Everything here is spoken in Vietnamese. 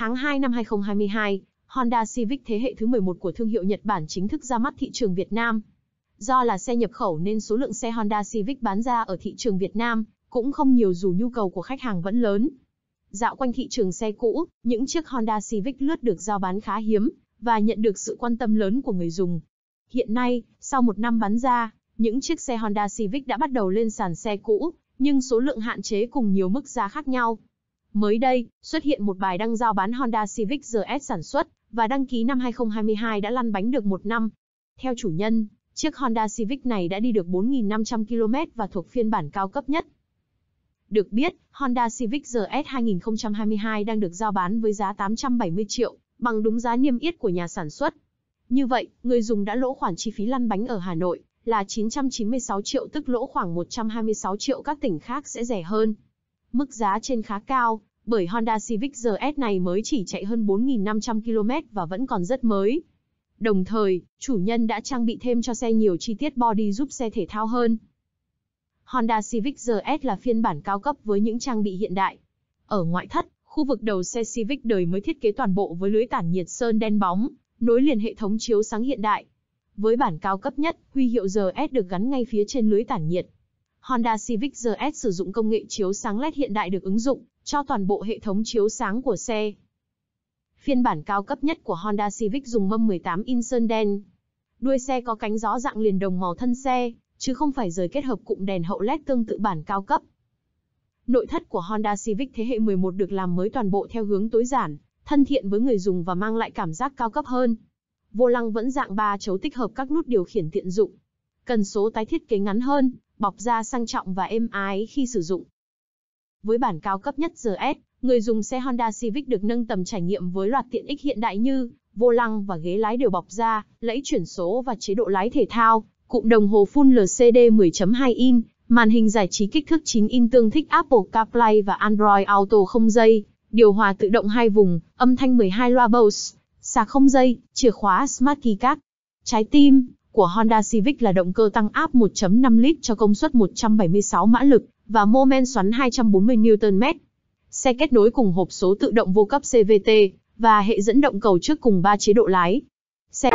Tháng 2 năm 2022, Honda Civic thế hệ thứ 11 của thương hiệu Nhật Bản chính thức ra mắt thị trường Việt Nam. Do là xe nhập khẩu nên số lượng xe Honda Civic bán ra ở thị trường Việt Nam cũng không nhiều dù nhu cầu của khách hàng vẫn lớn. Dạo quanh thị trường xe cũ, những chiếc Honda Civic lướt được giao bán khá hiếm và nhận được sự quan tâm lớn của người dùng. Hiện nay, sau một năm bán ra, những chiếc xe Honda Civic đã bắt đầu lên sàn xe cũ, nhưng số lượng hạn chế cùng nhiều mức giá khác nhau. Mới đây, xuất hiện một bài đăng giao bán Honda Civic RS sản xuất và đăng ký năm 2022 đã lăn bánh được một năm. Theo chủ nhân, chiếc Honda Civic này đã đi được 4.500 km và thuộc phiên bản cao cấp nhất. Được biết, Honda Civic RS 2022 đang được giao bán với giá 870 triệu, bằng đúng giá niêm yết của nhà sản xuất. Như vậy, người dùng đã lỗ khoản chi phí lăn bánh ở Hà Nội là 996 triệu tức lỗ khoảng 126 triệu các tỉnh khác sẽ rẻ hơn. Mức giá trên khá cao, bởi Honda Civic RS này mới chỉ chạy hơn 4.500 km và vẫn còn rất mới. Đồng thời, chủ nhân đã trang bị thêm cho xe nhiều chi tiết body giúp xe thể thao hơn. Honda Civic RS là phiên bản cao cấp với những trang bị hiện đại. Ở ngoại thất, khu vực đầu xe Civic đời mới thiết kế toàn bộ với lưới tản nhiệt sơn đen bóng, nối liền hệ thống chiếu sáng hiện đại. Với bản cao cấp nhất, huy hiệu RS được gắn ngay phía trên lưới tản nhiệt. Honda Civic RS sử dụng công nghệ chiếu sáng LED hiện đại được ứng dụng cho toàn bộ hệ thống chiếu sáng của xe. Phiên bản cao cấp nhất của Honda Civic dùng mâm 18 inch sơn đen. Đuôi xe có cánh gió dạng liền đồng màu thân xe, chứ không phải rời kết hợp cụm đèn hậu LED tương tự bản cao cấp. Nội thất của Honda Civic thế hệ 11 được làm mới toàn bộ theo hướng tối giản, thân thiện với người dùng và mang lại cảm giác cao cấp hơn. Vô lăng vẫn dạng 3 chấu tích hợp các nút điều khiển tiện dụng. Cần số tái thiết kế ngắn hơn, bọc da sang trọng và êm ái khi sử dụng. Với bản cao cấp nhất GS, người dùng xe Honda Civic được nâng tầm trải nghiệm với loạt tiện ích hiện đại như vô lăng và ghế lái đều bọc da, lẫy chuyển số và chế độ lái thể thao, cụm đồng hồ full LCD 10.2 in, màn hình giải trí kích thước 9 in tương thích Apple CarPlay và Android Auto không dây, điều hòa tự động hai vùng, âm thanh 12 loa Bose, sạc không dây, chìa khóa Smart Keycard, trái tim, của Honda Civic là động cơ tăng áp 1.5 lít cho công suất 176 mã lực và mô men xoắn 240 Nm. Xe kết nối cùng hộp số tự động vô cấp CVT và hệ dẫn động cầu trước cùng 3 chế độ lái. Xe